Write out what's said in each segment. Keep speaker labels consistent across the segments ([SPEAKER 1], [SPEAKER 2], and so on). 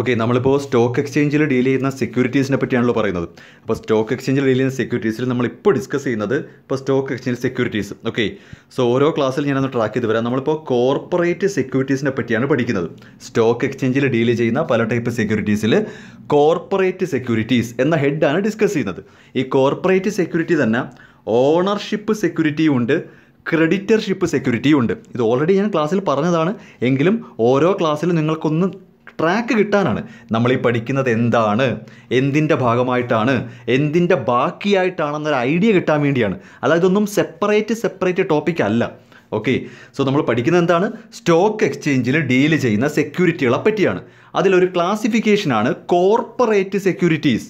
[SPEAKER 1] okay നമ്മളിപ്പോൾ stock എക്സ്ചേഞ്ചിൽ deal ചെയ്യുന്ന സെക്യൂരിറ്റീസിനെ പറ്റിയാണല്ലോ പറയുന്നത് അപ്പോൾ സ്റ്റോക്ക് എക്സ്ചേഞ്ചിൽ ഡീൽ ചെയ്യുന്ന സെക്യൂരിറ്റീസിൽ നമ്മൾ ഇപ്പോൾ ഡിസ്കസ് ചെയ്യുന്നത് ഇപ്പോൾ stock exchange securities okay so ഓരോ ക്ലാസ്സിൽ ഞാനൊന്ന് ട്രാക്ക് ചെയ്ത് വരാം നമ്മളിപ്പോൾ കോർപ്പറേറ്റ് സെക്യൂരിറ്റീസിനെ പറ്റിയാണ് പഠിക്കുന്നത് സ്റ്റോക്ക് എക്സ്ചേഞ്ചിൽ ഡീൽ ചെയ്യുന്ന പല ടൈപ്പ് സെക്യൂരിറ്റീസിൽ കോർപ്പറേറ്റ് സെക്യൂരിറ്റീസ് എന്ന ഹെഡാണ് ഡിസ്കസ് ചെയ്യുന്നത് ഈ കോർപ്പറേറ്റ് സെക്യൂരിറ്റി തന്നെ ഓണർഷിപ്പ് സെക്യൂരിറ്റിയും ഉണ്ട് ക്രെഡിറ്റർഷിപ്പ് സെക്യൂരിറ്റിയും ഉണ്ട് ഇത് ഓൾറെഡി ഞാൻ ക്ലാസ്സിൽ പറഞ്ഞതാണ് എങ്കിലും ഓരോ ക്ലാസ്സിലും നിങ്ങൾക്കൊന്ന് ട്രാക്ക് കിട്ടാനാണ് നമ്മൾ ഈ പഠിക്കുന്നത് എന്താണ് എന്തിൻ്റെ ഭാഗമായിട്ടാണ് എന്തിൻ്റെ ബാക്കിയായിട്ടാണെന്നൊരു ഐഡിയ കിട്ടാൻ വേണ്ടിയാണ് അതായത് ഒന്നും സെപ്പറേറ്റ് സെപ്പറേറ്റ് ടോപ്പിക് അല്ല ഓക്കെ സോ നമ്മൾ പഠിക്കുന്നത് എന്താണ് സ്റ്റോക്ക് എക്സ്ചേഞ്ചിൽ ഡീൽ ചെയ്യുന്ന സെക്യൂരിറ്റികളെ പറ്റിയാണ് അതിലൊരു ക്ലാസിഫിക്കേഷനാണ് കോർപ്പറേറ്റ് സെക്യൂരിറ്റീസ്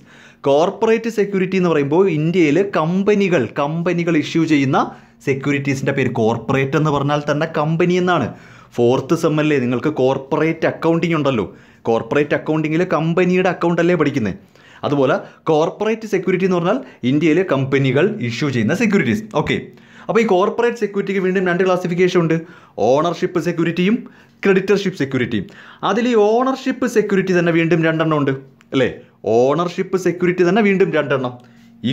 [SPEAKER 1] കോർപ്പറേറ്റ് സെക്യൂരിറ്റി എന്ന് പറയുമ്പോൾ ഇന്ത്യയിൽ കമ്പനികൾ കമ്പനികൾ ഇഷ്യൂ ചെയ്യുന്ന സെക്യൂരിറ്റീസിൻ്റെ പേര് കോർപ്പറേറ്റ് എന്ന് പറഞ്ഞാൽ തന്നെ കമ്പനി എന്നാണ് ഫോർത്ത് സെമ്മല്ലേ നിങ്ങൾക്ക് കോർപ്പറേറ്റ് അക്കൗണ്ടിങ് ഉണ്ടല്ലോ കോർപ്പറേറ്റ് അക്കൗണ്ടിങ്ങിൽ കമ്പനിയുടെ അക്കൗണ്ട് അല്ലേ പഠിക്കുന്നത് അതുപോലെ കോർപ്പറേറ്റ് സെക്യൂരിറ്റി എന്ന് പറഞ്ഞാൽ ഇന്ത്യയിലെ കമ്പനികൾ ഇഷ്യൂ ചെയ്യുന്ന സെക്യൂരിറ്റീസ് ഓക്കെ അപ്പോൾ ഈ കോർപ്പറേറ്റ് സെക്യൂരിറ്റിക്ക് വീണ്ടും രണ്ട് ക്ലാസിഫിക്കേഷൻ ഉണ്ട് ഓണർഷിപ്പ് സെക്യൂരിറ്റിയും ക്രെഡിറ്റർഷിപ്പ് സെക്യൂരിറ്റിയും അതിൽ ഈ ഓണർഷിപ്പ് സെക്യൂരിറ്റി തന്നെ വീണ്ടും രണ്ടെണ്ണം ഉണ്ട് അല്ലേ ഓണർഷിപ്പ് സെക്യൂരിറ്റി തന്നെ വീണ്ടും രണ്ടെണ്ണം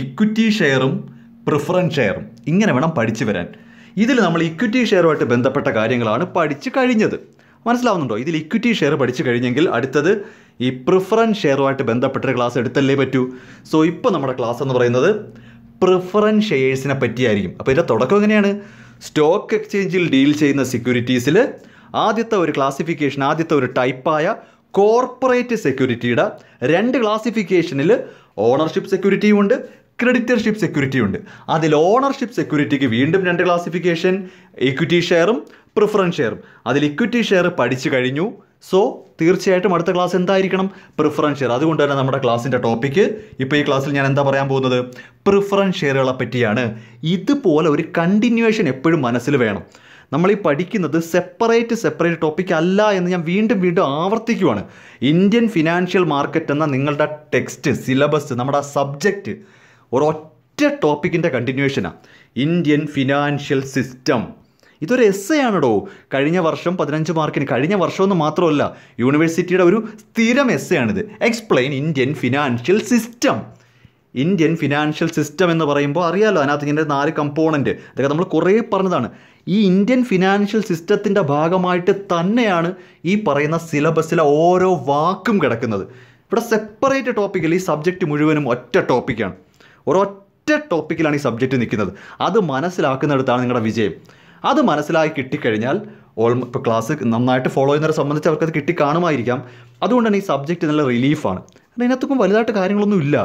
[SPEAKER 1] ഇക്വിറ്റി ഷെയറും പ്രിഫറൻസ് ഷെയറും ഇങ്ങനെ വേണം പഠിച്ചു വരാൻ ഇതിൽ നമ്മൾ ഇക്വിറ്റി ഷെയറുമായിട്ട് ബന്ധപ്പെട്ട കാര്യങ്ങളാണ് പഠിച്ചു കഴിഞ്ഞത് മനസ്സിലാവുന്നുണ്ടോ ഇതിൽ ഇക്വിറ്റി ഷെയർ പഠിച്ചു കഴിഞ്ഞെങ്കിൽ അടുത്തത് ഈ പ്രിഫറൻസ് ഷെയറുമായിട്ട് ബന്ധപ്പെട്ട ക്ലാസ് എടുത്തല്ലേ പറ്റൂ സോ ഇപ്പോൾ നമ്മുടെ ക്ലാസ് എന്ന് പറയുന്നത് പ്രിഫറൻസ് ഷെയർസിനെ പറ്റിയായിരിക്കും അപ്പോൾ ഇതിൻ്റെ തുടക്കം എങ്ങനെയാണ് സ്റ്റോക്ക് എക്സ്ചേഞ്ചിൽ ഡീൽ ചെയ്യുന്ന സെക്യൂരിറ്റീസിൽ ആദ്യത്തെ ഒരു ക്ലാസിഫിക്കേഷൻ ആദ്യത്തെ ഒരു ടൈപ്പായ കോർപ്പറേറ്റ് സെക്യൂരിറ്റിയുടെ രണ്ട് ക്ലാസിഫിക്കേഷനിൽ ഓണർഷിപ്പ് സെക്യൂരിറ്റിയും ഉണ്ട് ക്രെഡിറ്റർഷിപ്പ് സെക്യൂരിറ്റി ഉണ്ട് അതിൽ ഓണർഷിപ്പ് സെക്യൂരിറ്റിക്ക് വീണ്ടും രണ്ട് ക്ലാസിഫിക്കേഷൻ ഇക്വിറ്റി ഷെയറും പ്രിഫറൻസ് ഷെയറും അതിൽ ഇക്വിറ്റി ഷെയർ പഠിച്ചു കഴിഞ്ഞു സോ തീർച്ചയായിട്ടും അടുത്ത ക്ലാസ് എന്തായിരിക്കണം പ്രിഫറൻസ് ഷെയർ അതുകൊണ്ട് തന്നെ നമ്മുടെ ക്ലാസ്സിൻ്റെ ടോപ്പിക്ക് ഇപ്പോൾ ഈ ക്ലാസ്സിൽ ഞാൻ എന്താ പറയാൻ പോകുന്നത് പ്രിഫറൻസ് ഷെയറുകളെ പറ്റിയാണ് ഇതുപോലെ ഒരു കണ്ടിന്യൂവേഷൻ എപ്പോഴും മനസ്സിൽ വേണം നമ്മൾ ഈ പഠിക്കുന്നത് സെപ്പറേറ്റ് സെപ്പറേറ്റ് ടോപ്പിക് അല്ല എന്ന് ഞാൻ വീണ്ടും വീണ്ടും ആവർത്തിക്കുവാണ് ഇന്ത്യൻ ഫിനാൻഷ്യൽ മാർക്കറ്റ് എന്ന നിങ്ങളുടെ ടെക്സ്റ്റ് സിലബസ് നമ്മുടെ സബ്ജക്റ്റ് ഒരൊറ്റ ടോപ്പിക്കിൻ്റെ കണ്ടിന്യൂവേഷനാണ് ഇന്ത്യൻ ഫിനാൻഷ്യൽ സിസ്റ്റം ഇതൊരു എസ് എ ആണോ കഴിഞ്ഞ വർഷം പതിനഞ്ച് മാർക്കിന് കഴിഞ്ഞ വർഷമെന്ന് മാത്രമല്ല യൂണിവേഴ്സിറ്റിയുടെ ഒരു സ്ഥിരം എസ് എ ആണിത് explain Indian financial system Indian financial system എന്ന് പറയുമ്പോൾ അറിയാലോ അതിനകത്ത് ഇങ്ങനെ നാല് കമ്പോണൻറ്റ് അതൊക്കെ നമ്മൾ കുറേ പറഞ്ഞതാണ് ഈ ഇന്ത്യൻ ഫിനാൻഷ്യൽ സിസ്റ്റത്തിൻ്റെ ഭാഗമായിട്ട് തന്നെയാണ് ഈ പറയുന്ന സിലബസിലെ ഓരോ വാക്കും കിടക്കുന്നത് ഇവിടെ സെപ്പറേറ്റ് ടോപ്പിക്കിൽ ഈ സബ്ജക്റ്റ് മുഴുവനും ഒറ്റ ടോപ്പിക്കാണ് ഒരൊറ്റ ടോപ്പിക്കിലാണ് ഈ സബ്ജക്റ്റ് നിൽക്കുന്നത് അത് മനസ്സിലാക്കുന്നിടത്താണ് നിങ്ങളുടെ വിജയം അത് മനസ്സിലാക്കി കിട്ടിക്കഴിഞ്ഞാൽ ഓൾ ഇപ്പോൾ ക്ലാസ് നന്നായിട്ട് ഫോളോ ചെയ്യുന്നവരെ സംബന്ധിച്ച് അവർക്കത് കിട്ടിക്കാണുമായിരിക്കാം അതുകൊണ്ടാണ് ഈ സബ്ജക്റ്റ് നല്ല റിലീഫാണ് അതിനകത്തൊക്കെ വലുതായിട്ട് കാര്യങ്ങളൊന്നും ഇല്ല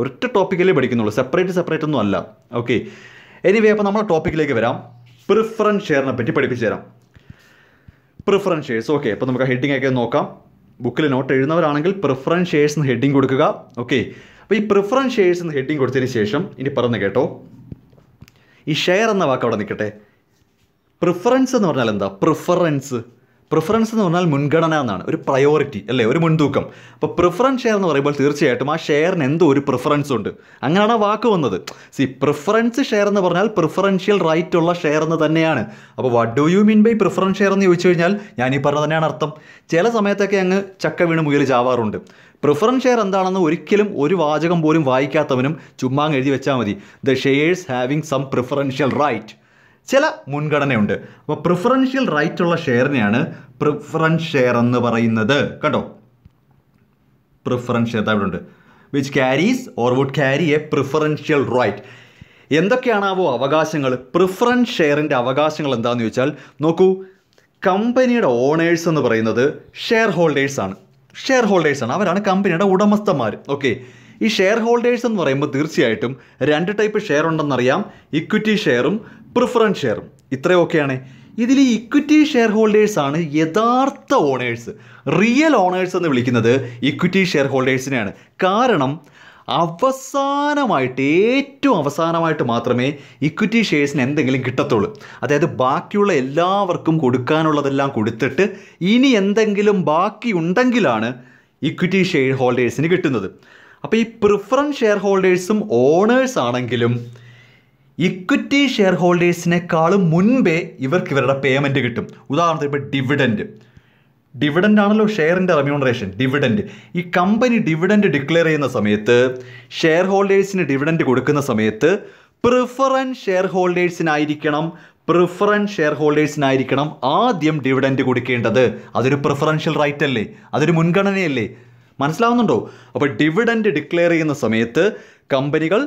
[SPEAKER 1] ഒരൊറ്റ ടോപ്പിക്കലേ പഠിക്കുന്നുള്ളൂ സെപ്പറേറ്റ് സെപ്പറേറ്റ് ഒന്നും അല്ല ഓക്കെ എനിവേ അപ്പോൾ നമ്മളെ ടോപ്പിക്കിലേക്ക് വരാം പ്രിഫറൻസ് ഷെയറിനെ പറ്റി പഠിപ്പിച്ചു തരാം പ്രിഫറൻസ് ഷെയർസ് ഓക്കെ അപ്പോൾ നമുക്ക് ഹെഡിങ് ഒക്കെ നോക്കാം ബുക്കിൽ നോട്ട് എഴുതുന്നവരാണെങ്കിൽ പ്രിഫറൻസ് ഷെയർസ് ഹെഡിങ് കൊടുക്കുക ഓക്കെ അപ്പോൾ ഈ പ്രിഫറൻസ് ഷെയർസ് എന്ന് ഹെഡിങ് കൊടുത്തതിന് ശേഷം ഇനി പറഞ്ഞു കേട്ടോ ഈ ഷെയർ എന്ന വാക്ക് അവിടെ നിൽക്കട്ടെ പ്രിഫറൻസ് എന്ന് പറഞ്ഞാൽ എന്താ പ്രിഫറൻസ് പ്രിഫറൻസ് എന്ന് പറഞ്ഞാൽ മുൻഗണന എന്നാണ് ഒരു പ്രയോറിറ്റി അല്ലേ ഒരു മുൻതൂക്കം അപ്പോൾ പ്രിഫറൻസ് ഷെയർ എന്ന് പറയുമ്പോൾ തീർച്ചയായിട്ടും ആ ഷെയറിന് എന്തോ ഒരു പ്രിഫറൻസ് ഉണ്ട് അങ്ങനെയാണ് ആ വാക്ക് വന്നത് സി പ്രിഫറൻസ് ഷെയർ എന്ന് പറഞ്ഞാൽ പ്രിഫറൻഷ്യൽ റൈറ്റ് ഉള്ള ഷെയർ എന്ന് തന്നെയാണ് അപ്പോൾ what do you mean by preference share എന്ന് ചോദിച്ചു കഴിഞ്ഞാൽ ഞാൻ ഈ പറഞ്ഞ തന്നെയാണ് അർത്ഥം ചില സമയത്തൊക്കെ അങ്ങ് ചക്ക വീണ് മുയൽ ചാവാറുണ്ട് പ്രിഫറൻസ് ഷെയർ എന്താണെന്ന് ഒരിക്കലും ഒരു വാചകം പോലും വായിക്കാത്തവനും ചുമ്മാ എഴുതി വെച്ചാൽ മതി the shares having some preferential right ചില മുൻഗണനയുണ്ട് അപ്പോൾ പ്രിഫറൻഷ്യൽ റൈറ്റ് ഉള്ള ഷെയറിനെയാണ് പ്രിഫറൻസ് ഷെയർ എന്ന് പറയുന്നത് കേട്ടോ പ്രിഫറൻസ് ഷെയർ അവിടെ ഉണ്ട് which carries or would carry a preferential right എന്തൊക്കെയാണാവോ അവകാശങ്ങൾ പ്രിഫറൻസ് ഷെയറിൻ്റെ അവകാശങ്ങൾ എന്താണെന്ന് ചോദിച്ചാൽ നോക്കൂ കമ്പനിയുടെ ഓണേഴ്സ് എന്ന് പറയുന്നത് ഷെയർ ഹോൾഡേഴ്സാണ് ഷെയർ ഹോൾഡേഴ്സാണ് അവരാണ് കമ്പനിയുടെ ഉടമസ്ഥന്മാർ ഓക്കെ ഈ ഷെയർ ഹോൾഡേഴ്സ് എന്ന് പറയുമ്പോൾ തീർച്ചയായിട്ടും രണ്ട് ടൈപ്പ് ഷെയർ ഉണ്ടെന്നറിയാം ഇക്വിറ്റി ഷെയറും പ്രിഫറൻസ് ഷെയറും ഇത്രയൊക്കെയാണ് ഇതിൽ ഈ ഇക്വിറ്റി ഷെയർ ഹോൾഡേഴ്സാണ് യഥാർത്ഥ ഓണേഴ്സ് റിയൽ ഓണേഴ്സ് എന്ന് വിളിക്കുന്നത് ഇക്വിറ്റി ഷെയർ ഹോൾഡേഴ്സിനെയാണ് കാരണം അവസാനമായിട്ട് ഏറ്റവും അവസാനമായിട്ട് മാത്രമേ ഇക്വിറ്റി ഷെയർസിന് എന്തെങ്കിലും കിട്ടത്തുള്ളൂ അതായത് ബാക്കിയുള്ള എല്ലാവർക്കും കൊടുക്കാനുള്ളതെല്ലാം കൊടുത്തിട്ട് ഇനി എന്തെങ്കിലും ബാക്കി ഉണ്ടെങ്കിലാണ് ഇക്വിറ്റി ഷെയർ ഹോൾഡേഴ്സിന് കിട്ടുന്നത് അപ്പോൾ ഈ പ്രിഫറൻസ് ഷെയർ ഹോൾഡേഴ്സും ഓണേഴ്സ് ആണെങ്കിലും ഇക്വിറ്റി ഷെയർ ഹോൾഡേഴ്സിനേക്കാളും മുൻപേ ഇവർക്ക് ഇവരുടെ പേയ്മെൻറ്റ് കിട്ടും ഉദാഹരണത്തിന് ഇപ്പോൾ ഡിവിഡൻറ്റ് ഡിവിഡൻ്റ് ആണല്ലോ ഷെയറിൻ്റെ റെമ്യൂണറേഷൻ ഡിവിഡൻറ്റ് ഈ കമ്പനി ഡിവിഡൻറ്റ് ഡിക്ലെയർ ചെയ്യുന്ന സമയത്ത് ഷെയർ ഹോൾഡേഴ്സിന് ഡിവിഡൻറ്റ് കൊടുക്കുന്ന സമയത്ത് പ്രിഫറൻസ് ഷെയർ ഹോൾഡേഴ്സിനായിരിക്കണം പ്രിഫറൻസ് ഷെയർ ഹോൾഡേഴ്സിനായിരിക്കണം ആദ്യം ഡിവിഡൻറ്റ് കൊടുക്കേണ്ടത് അതൊരു പ്രിഫറൻഷ്യൽ റൈറ്റ് അല്ലേ അതൊരു മുൻഗണനയല്ലേ മനസ്സിലാവുന്നുണ്ടോ അപ്പോൾ ഡിവിഡൻറ്റ് ഡിക്ലെയർ ചെയ്യുന്ന സമയത്ത് കമ്പനികൾ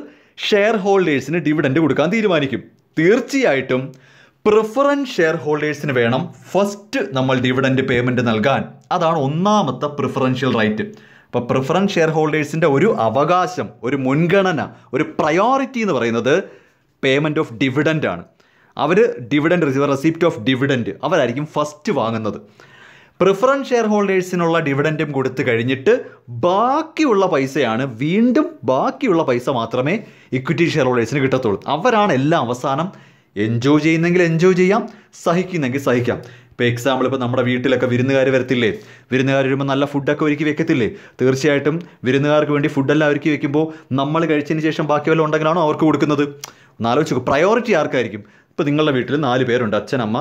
[SPEAKER 1] ഷെയർ ഹോൾഡേഴ്സിന് ഡിവിഡൻറ്റ് കൊടുക്കാൻ തീരുമാനിക്കും തീർച്ചയായിട്ടും പ്രിഫറൻസ് ഷെയർ ഹോൾഡേഴ്സിന് വേണം ഫസ്റ്റ് നമ്മൾ ഡിവിഡൻഡ് പേയ്മെൻറ്റ് നൽകാൻ അതാണ് ഒന്നാമത്തെ പ്രിഫറൻഷ്യൽ റൈറ്റ് അപ്പോൾ പ്രിഫറൻസ് ഷെയർ ഹോൾഡേഴ്സിൻ്റെ ഒരു അവകാശം ഒരു മുൻഗണന ഒരു പ്രയോറിറ്റി എന്ന് പറയുന്നത് പേയ്മെൻറ്റ് ഓഫ് ഡിവിഡൻ്റ് ആണ് അവർ dividend receiver receipt of dividend അവരായിരിക്കും ഫസ്റ്റ് വാങ്ങുന്നത് പ്രിഫറൻസ് ഷെയർ ഹോൾഡേഴ്സിനുള്ള ഡിവിഡൻറ്റും കൊടുത്തു കഴിഞ്ഞിട്ട് ബാക്കിയുള്ള പൈസയാണ് വീണ്ടും ബാക്കിയുള്ള പൈസ മാത്രമേ ഇക്വിറ്റി ഷെയർ ഹോൾഡേഴ്സിന് കിട്ടത്തുള്ളൂ അവരാണ് എല്ലാം അവസാനം എൻജോയ് ചെയ്യുന്നെങ്കിൽ എൻജോയ് ചെയ്യാം സഹിക്കുന്നെങ്കിൽ സഹിക്കാം ഇപ്പോൾ എക്സാമ്പിൾ ഇപ്പോൾ നമ്മുടെ വീട്ടിലൊക്കെ വിരുന്നുകാർ വരത്തില്ലേ വിരുന്നുകാർ വരുമ്പോൾ നല്ല ഫുഡൊക്കെ ഒരുക്കി വെക്കത്തില്ലേ തീർച്ചയായിട്ടും വിരുന്നുകാർക്ക് വേണ്ടി ഫുഡെല്ലാം ഒരുക്കി വെക്കുമ്പോൾ നമ്മൾ കഴിച്ചതിന് ശേഷം ബാക്കി വല്ലതും ഉണ്ടെങ്കിലാണോ അവർക്ക് കൊടുക്കുന്നത് ഒന്നാലോചിച്ച് പ്രയോറിറ്റി ആർക്കായിരിക്കും ഇപ്പോൾ നിങ്ങളുടെ വീട്ടിൽ നാല് പേരുണ്ട് അച്ഛനമ്മ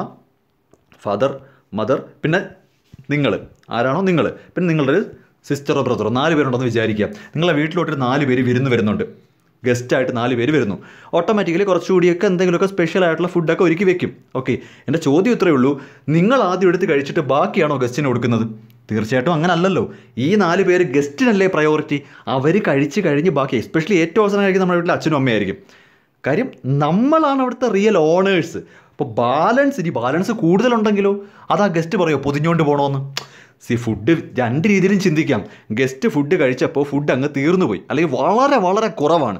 [SPEAKER 1] ഫാദർ മദർ പിന്നെ നിങ്ങൾ ആരാണോ നിങ്ങൾ പിന്നെ നിങ്ങളുടെ സിസ്റ്ററോ ബ്രദറോ നാല് പേരുണ്ടെന്ന് വിചാരിക്കുക നിങ്ങളുടെ വീട്ടിലോട്ട് നാല് പേര് വിരുന്ന് വരുന്നുണ്ട് ഗസ്റ്റായിട്ട് നാല് പേര് വരുന്നു ഓട്ടോമാറ്റിക്കലി കുറച്ചുകൂടിയൊക്കെ എന്തെങ്കിലുമൊക്കെ സ്പെഷ്യൽ ആയിട്ടുള്ള ഫുഡൊക്കെ ഒരുക്കി വെക്കും ഓക്കെ എൻ്റെ ചോദ്യം ഇത്രയേ ഉള്ളൂ നിങ്ങൾ ആദ്യം എടുത്ത് കഴിച്ചിട്ട് ബാക്കിയാണോ ഗസ്റ്റിന് കൊടുക്കുന്നത് തീർച്ചയായിട്ടും അങ്ങനെ അല്ലല്ലോ ഈ നാല് പേര് ഗസ്റ്റിനല്ലേ പ്രയോറിറ്റി അവർ കഴിച്ച് കഴിഞ്ഞ് ബാക്കി എസ്പെഷ്യലി ഏറ്റവും അവസരം കഴിക്കുന്ന നമ്മുടെ വീട്ടിൽ അച്ഛനും അമ്മയായിരിക്കും കാര്യം നമ്മളാണ് അവിടുത്തെ റിയൽ ഓണേഴ്സ് അപ്പോൾ ബാലൻസ് ഇനി ബാലൻസ് കൂടുതലുണ്ടെങ്കിലോ അതാ ഗസ്റ്റ് പറയോ പൊതിഞ്ഞുകൊണ്ട് പോകണമെന്ന് സി ഫുഡ് രണ്ട് രീതിയിലും ചിന്തിക്കാം ഗസ്റ്റ് ഫുഡ് കഴിച്ചപ്പോൾ ഫുഡ് അങ്ങ് തീർന്നു പോയി അല്ലെങ്കിൽ വളരെ വളരെ കുറവാണ്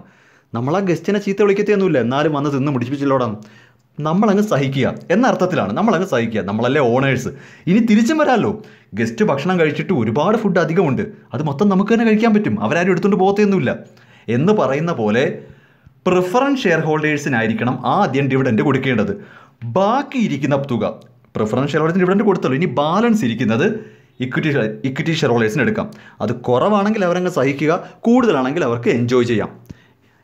[SPEAKER 1] നമ്മൾ ആ ഗസ്റ്റിനെ ചീത്ത വിളിക്കത്തൊന്നുമില്ല എന്നാലും വന്ന് തിന്ന് മുടിപ്പിച്ചില്ലോടാം നമ്മളങ്ങ് സഹിക്കുക എന്ന അർത്ഥത്തിലാണ് നമ്മളങ്ങ് സഹിക്കുക നമ്മളല്ലേ ഓണേഴ്സ് ഇനി തിരിച്ചും വരാമല്ലോ ഗസ്റ്റ് ഭക്ഷണം കഴിച്ചിട്ട് ഒരുപാട് ഫുഡ് അധികമുണ്ട് അത് മൊത്തം നമുക്ക് തന്നെ കഴിക്കാൻ പറ്റും അവരാരും എടുത്തുകൊണ്ട് പോകത്തൊന്നുമില്ല എന്ന് പറയുന്ന പോലെ പ്രിഫറൻസ് ഷെയർ ഹോൾഡേഴ്സിനായിരിക്കണം ആദ്യം ഡിവിഡൻറ്റ് കൊടുക്കേണ്ടത് ബാക്കി തുക പ്രിഫറൻസ് ഷെയർ ഹോൾഡേഴ്സിന് ഡിവിഡൻറ്റ് കൊടുത്തല്ലോ ഇനി ബാലൻസ് ഇരിക്കുന്നത് ഇക്വിറ്റി ഇക്വിറ്റി ഷെയർ ഹോൾഡേഴ്സിന് എടുക്കാം അത് കുറവാണെങ്കിൽ അവരങ്ങ് സഹിക്കുക കൂടുതലാണെങ്കിൽ അവർക്ക് എൻജോയ് ചെയ്യാം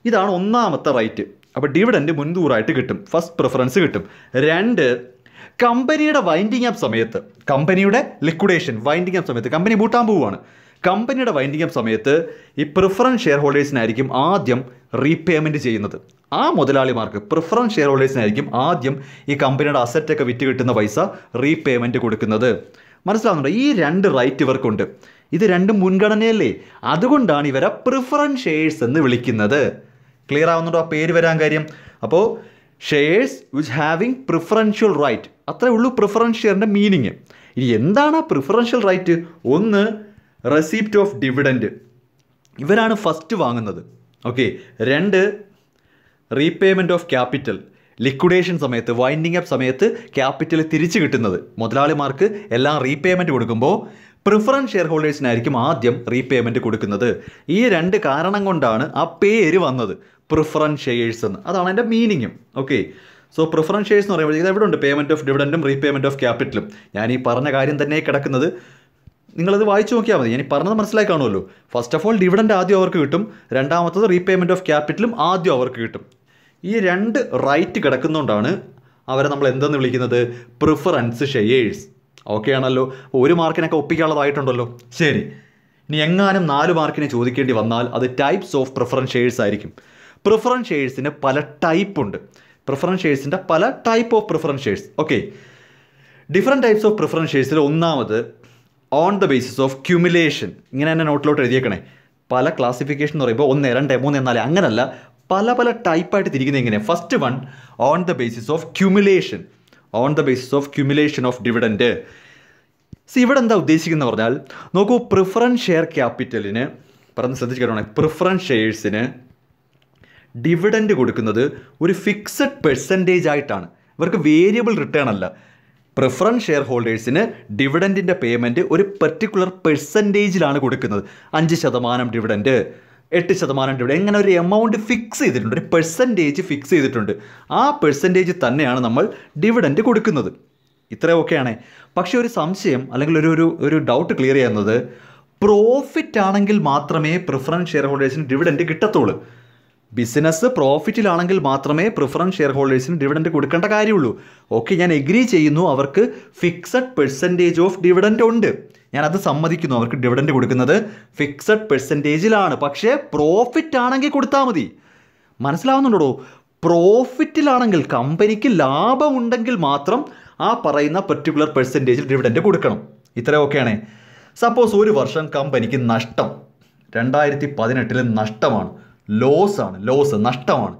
[SPEAKER 1] ഇതാണ് ഒന്നാമത്തെ റൈറ്റ് അപ്പോൾ ഡിവിഡൻറ്റ് മുൻതൂറായിട്ട് കിട്ടും ഫസ്റ്റ് പ്രിഫറൻസ് കിട്ടും രണ്ട് കമ്പനിയുടെ വൈൻഡിങ് അപ്പ് സമയത്ത് കമ്പനിയുടെ ലിക്വിഡേഷൻ വൈൻഡിങ് അപ്പ് സമയത്ത് കമ്പനി ബൂട്ടാൻ പോവുകയാണ് കമ്പനിയുടെ വൈൻഡിങ് അപ്പ് സമയത്ത് ഈ പ്രിഫറൻസ് ഷെയർ ഹോൾഡേഴ്സിനായിരിക്കും ആദ്യം റീപേയ്മെൻറ്റ് ചെയ്യുന്നത് ആ മുതലാളിമാർക്ക് പ്രിഫറൻസ് ഷെയർ ഹോൾഡേഴ്സിനായിരിക്കും ആദ്യം ഈ കമ്പനിയുടെ അസറ്റൊക്കെ വിറ്റ് കിട്ടുന്ന പൈസ റീപേയ്മെൻറ്റ് കൊടുക്കുന്നത് മനസ്സിലാവുന്നുണ്ടോ ഈ രണ്ട് റൈറ്റ് ഇവർക്കുണ്ട് ഇത് രണ്ടും മുൻഗണനയല്ലേ അതുകൊണ്ടാണ് ഇവരെ പ്രിഫറൻഷേഴ്സ് എന്ന് വിളിക്കുന്നത് ക്ലിയർ ആവുന്നുണ്ടോ ആ പേര് വരാൻ കാര്യം അപ്പോൾ shares which having preferential right അത്രേ ഉള്ളൂ പ്രിഫറൻഷ്യറിൻ്റെ മീനിങ് ഇനി എന്താണ് ആ പ്രിഫറൻഷ്യൽ റൈറ്റ് ഒന്ന് റെസിപ്റ്റ് ഓഫ് ഡിവിഡൻഡ് ഇവരാണ് ഫസ്റ്റ് വാങ്ങുന്നത് ഓക്കെ രണ്ട് റീപേയ്മെൻറ്റ് ഓഫ് ക്യാപിറ്റൽ ലിക്വിഡേഷൻ സമയത്ത് വൈൻഡിങ് അപ്പ് സമയത്ത് ക്യാപിറ്റൽ തിരിച്ചു കിട്ടുന്നത് മുതലാളിമാർക്ക് എല്ലാം റീപേയ്മെൻറ്റ് കൊടുക്കുമ്പോൾ പ്രിഫറൻസ് ഷെയർ ഹോൾഡേഴ്സിനായിരിക്കും ആദ്യം റീപേയ്മെൻറ്റ് കൊടുക്കുന്നത് ഈ രണ്ട് കാരണം കൊണ്ടാണ് ആ പേര് വന്നത് പ്രിഫറൻസ് ഷെയേഴ്സ് എന്ന് അതാണ് എൻ്റെ മീനിങ്ങും ഓക്കെ സോ പ്രിഫറൻസ് ഷെയർസ് എന്ന് പറയുമ്പോൾ ഇത് എവിടെ ഉണ്ട് പേയ്മെൻറ്റ് ഓഫ് ഡിവിഡൻറ്റും റീപേയ്മെൻറ്റ് ഓഫ് ക്യാപിറ്റലും ഞാൻ ഈ പറഞ്ഞ കാര്യം തന്നെ കിടക്കുന്നത് നിങ്ങളത് വായിച്ചു നോക്കിയാൽ മതി ഞാൻ പറഞ്ഞത് മനസ്സിലായി കാണുമല്ലോ ഫസ്റ്റ് ഓഫ് ഓൾ ഡിവിഡൻ്റ് ആദ്യം അവർക്ക് കിട്ടും രണ്ടാമത്തത് റീപേയ്മെൻറ്റ് ഓഫ് ക്യാപിറ്റലും ആദ്യം അവർക്ക് കിട്ടും ഈ രണ്ട് റൈറ്റ് കിടക്കുന്നതുകൊണ്ടാണ് അവരെ നമ്മൾ എന്തെന്ന് വിളിക്കുന്നത് പ്രിഫറൻസ് ഷെയേഴ്സ് ഓക്കെ ആണല്ലോ ഒരു മാർക്കിനൊക്കെ ഒപ്പിക്കാനുള്ളതായിട്ടുണ്ടല്ലോ ശരി ഇനി എങ്ങാനും നാല് മാർക്കിന് ചോദിക്കേണ്ടി വന്നാൽ അത് ടൈപ്സ് ഓഫ് പ്രിഫറൻസ് ഷെയേഴ്സ് ആയിരിക്കും പ്രിഫറൻസ് ഷെയേഴ്സിന് പല ടൈപ്പ് ഉണ്ട് പ്രിഫറൻസ് ഷെയേഴ്സിൻ്റെ പല type of preference shares okay different types of preference ഷെയർസിൽ ഒന്നാമത് on the basis of cumulation ഇങ്ങനെ തന്നെ നോട്ടിലോട്ട് എഴുതിയേക്കണേ പല ക്ലാസിഫിക്കേഷൻ എന്ന് പറയുമ്പോൾ ഒന്ന് രണ്ട് മൂന്ന് നാല് അങ്ങനല്ല പല പല ടൈപ്പായിട്ട് തിരിക്കുന്നത് എങ്ങനെയാണ് first one on the basis of cumulation on the basis of cumulation of dividend see ഇവിടെ എന്താ ഉദ്ദേശിക്കുന്നത് പറഞ്ഞാൽ നോക്കൂ പ്രിഫറൻസ് ഷെയർ ക്യാപിറ്റലിന് പറഞ്ഞ് ശ്രദ്ധിച്ചിട്ടുണ്ടെങ്കിൽ പ്രിഫറൻസ് ഷെയർസിന് ഡിവിഡൻറ്റ് കൊടുക്കുന്നത് ഒരു ഫിക്സഡ് പെർസെൻറ്റേജ് ആയിട്ടാണ് ഇവർക്ക് വേരിയബിൾ റിട്ടേൺ അല്ല പ്രിഫറൻസ് ഷെയർ ഹോൾഡേഴ്സിന് ഡിവിഡൻറ്റിൻ്റെ പേയ്മെൻറ്റ് ഒരു പെർട്ടിക്കുലർ പെർസെൻറ്റേജിലാണ് കൊടുക്കുന്നത് അഞ്ച് ശതമാനം ഡിവിഡൻറ്റ് എട്ട് ശതമാനം ഡിവിഡൻ ഇങ്ങനെ ഒരു എമൗണ്ട് ഫിക്സ് ചെയ്തിട്ടുണ്ട് ഒരു പെർസെൻറ്റേജ് ഫിക്സ് ചെയ്തിട്ടുണ്ട് ആ പെർസെൻറ്റേജ് തന്നെയാണ് നമ്മൾ ഡിവിഡൻറ്റ് കൊടുക്കുന്നത് ഓക്കെയാണേ പക്ഷേ ഒരു സംശയം അല്ലെങ്കിൽ ഒരു ഒരു ഒരു ഡൗട്ട് ക്ലിയർ ചെയ്യുന്നത് പ്രോഫിറ്റ് ആണെങ്കിൽ മാത്രമേ പ്രിഫറൻസ് ഷെയർ ഹോൾഡേഴ്സിന് ഡിവിഡൻറ്റ് കിട്ടത്തുള്ളൂ ബിസിനസ് പ്രോഫിറ്റിലാണെങ്കിൽ മാത്രമേ പ്രിഫറൻസ് ഷെയർ ഹോൾഡേഴ്സിന് ഡിവിഡൻറ്റ് കൊടുക്കേണ്ട കാര്യമുള്ളൂ ഓക്കെ ഞാൻ എഗ്രി ചെയ്യുന്നു അവർക്ക് ഫിക്സഡ് പെർസെൻറ്റേജ് ഓഫ് ഡിവിഡൻറ്റ് ഉണ്ട് ഞാൻ അത് സമ്മതിക്കുന്നു അവർക്ക് ഡിവിഡൻഡ് കൊടുക്കുന്നത് ഫിക്സഡ് പെർസെൻറ്റേജിലാണ് പക്ഷേ പ്രോഫിറ്റ് ആണെങ്കിൽ കൊടുത്താൽ മതി മനസ്സിലാവുന്നുണ്ടോ പ്രോഫിറ്റിലാണെങ്കിൽ കമ്പനിക്ക് ലാഭമുണ്ടെങ്കിൽ മാത്രം ആ പറയുന്ന പെർട്ടിക്കുലർ പെർസെൻറ്റേജിൽ ഡിവിഡൻഡ് കൊടുക്കണം ഇത്രയൊക്കെയാണ് സപ്പോസ് ഒരു വർഷം കമ്പനിക്ക് നഷ്ടം രണ്ടായിരത്തി പതിനെട്ടിൽ നഷ്ടമാണ് ലോസാണ് ലോസ് നഷ്ടമാണ്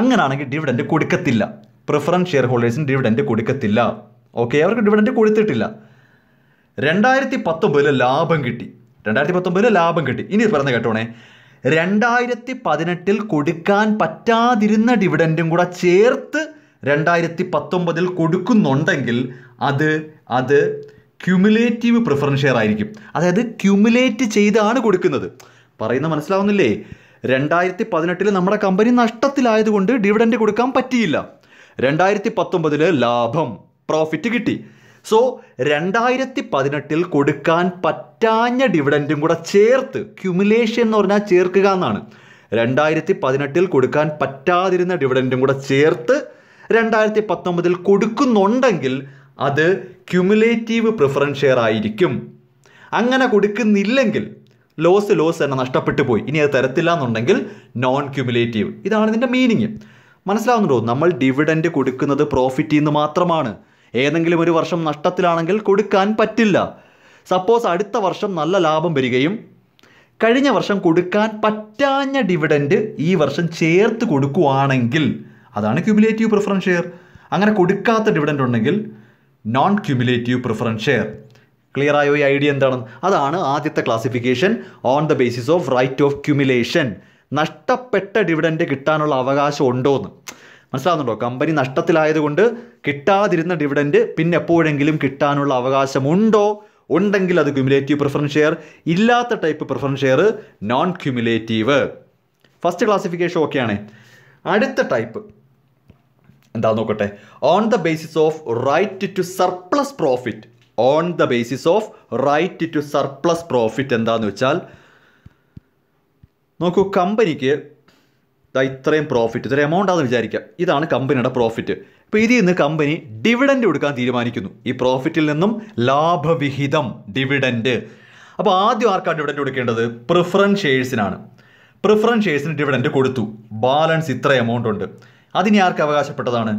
[SPEAKER 1] അങ്ങനാണെങ്കിൽ ഡിവിഡൻഡ് കൊടുക്കത്തില്ല പ്രിഫറൻസ് ഷെയർ ഹോൾഡേഴ്സിന് ഡിവിഡൻഡ് കൊടുക്കത്തില്ല ഓക്കെ അവർക്ക് ഡിവിഡൻഡ് കൊടുത്തിട്ടില്ല രണ്ടായിരത്തി പത്തൊമ്പതിൽ ലാഭം കിട്ടി രണ്ടായിരത്തി പത്തൊമ്പതിൽ ലാഭം കിട്ടി ഇനി പറഞ്ഞ കേട്ടോണേ രണ്ടായിരത്തി പതിനെട്ടിൽ കൊടുക്കാൻ പറ്റാതിരുന്ന ഡിവിഡൻറ്റും കൂടെ ചേർത്ത് രണ്ടായിരത്തി പത്തൊമ്പതിൽ കൊടുക്കുന്നുണ്ടെങ്കിൽ അത് അത് ക്യുമുലേറ്റീവ് പ്രിഫറൻസ് ഷെയർ ആയിരിക്കും അതായത് ക്യുമുലേറ്റ് ചെയ്താണ് കൊടുക്കുന്നത് പറയുന്ന മനസ്സിലാവുന്നില്ലേ രണ്ടായിരത്തി പതിനെട്ടിൽ നമ്മുടെ കമ്പനി നഷ്ടത്തിലായതുകൊണ്ട് ഡിവിഡൻറ്റ് കൊടുക്കാൻ പറ്റിയില്ല രണ്ടായിരത്തി പത്തൊമ്പതിൽ ലാഭം പ്രോഫിറ്റ് കിട്ടി സോ രണ്ടായിരത്തി പതിനെട്ടിൽ കൊടുക്കാൻ പറ്റാഞ്ഞ ഡിവിഡൻറ്റും കൂടെ ചേർത്ത് ക്യുമുലേഷൻ എന്ന് പറഞ്ഞാൽ ചേർക്കുക എന്നാണ് രണ്ടായിരത്തി പതിനെട്ടിൽ കൊടുക്കാൻ പറ്റാതിരുന്ന ഡിവിഡൻറ്റും കൂടെ ചേർത്ത് രണ്ടായിരത്തി പത്തൊമ്പതിൽ കൊടുക്കുന്നുണ്ടെങ്കിൽ അത് ക്യുമുലേറ്റീവ് പ്രിഫറൻസ് ഷെയർ ആയിരിക്കും അങ്ങനെ കൊടുക്കുന്നില്ലെങ്കിൽ ലോസ് ലോസ് തന്നെ നഷ്ടപ്പെട്ടു പോയി ഇനി അത് തരത്തില്ല എന്നുണ്ടെങ്കിൽ നോൺ ക്യുമുലേറ്റീവ് ഇതാണ് ഇതിൻ്റെ മീനിങ് മനസ്സിലാവുന്നുണ്ടോ നമ്മൾ ഡിവിഡൻറ്റ് കൊടുക്കുന്നത് പ്രോഫിറ്റിൽ നിന്ന് മാത്രമാണ് ഏതെങ്കിലും ഒരു വർഷം നഷ്ടത്തിലാണെങ്കിൽ കൊടുക്കാൻ പറ്റില്ല സപ്പോസ് അടുത്ത വർഷം നല്ല ലാഭം വരികയും കഴിഞ്ഞ വർഷം കൊടുക്കാൻ പറ്റാഞ്ഞ ഡിവിഡൻഡ് ഈ വർഷം ചേർത്ത് കൊടുക്കുവാണെങ്കിൽ അതാണ് ക്യുമുലേറ്റീവ് പ്രിഫറൻസ് ഷെയർ അങ്ങനെ കൊടുക്കാത്ത ഡിവിഡൻഡ് ഉണ്ടെങ്കിൽ non cumulative preference share clear ആയോ ഈ ഐഡിയ എന്താണ് അതാണ് ആദ്യത്തെ classification on the basis of right of cumulation നഷ്ടപ്പെട്ട ഡിവിഡൻഡ് കിട്ടാനുള്ള അവകാശം ഉണ്ടോ എന്ന് മനസ്സിലാകുന്നുണ്ടോ കമ്പനി നഷ്ടത്തിലായതുകൊണ്ട് കിട്ടാതിരുന്ന ഡിവിഡൻഡ് പിന്നെ എപ്പോഴെങ്കിലും കിട്ടാനുള്ള അവകാശമുണ്ടോ ഉണ്ടെങ്കിൽ അത് ക്യുമുലേറ്റീവ് പ്രിഫറൻസ് ഷെയർ ഇല്ലാത്ത type preference share non cumulative first classification ഓക്കെയാണ് അടുത്ത ടൈപ്പ് എന്താ നോക്കട്ടെ on the basis of right to surplus profit on the basis of right to surplus profit എന്താണെന്ന് വെച്ചാൽ നോക്കൂ കമ്പനിക്ക് ദാ ഇത്രയും പ്രോഫിറ്റ് ഇതൊരു എമൗണ്ട് ആണെന്ന് വിചാരിക്കാം ഇതാണ് കമ്പനിയുടെ പ്രോഫിറ്റ് അപ്പോൾ ഇതിൽ നിന്ന് കമ്പനി ഡിവിഡൻഡ് കൊടുക്കാൻ തീരുമാനിക്കുന്നു ഈ പ്രോഫിറ്റിൽ നിന്നും ലാഭവിഹിതം ഡിവിഡൻഡ് അപ്പോൾ ആദ്യം ആർക്കാണ് ഡിവിഡൻഡ് കൊടുക്കേണ്ടത് പ്രിഫറൻസ് ഷെയർസിനാണ് പ്രിഫറൻസ് ഷെയർസിന് ഡിവിഡൻഡ് കൊടുത്തു ബാലൻസ് ഇത്ര എമൗണ്ട് ഉണ്ട് അതിനി ആർക്ക് അവകാശപ്പെട്ടതാണ്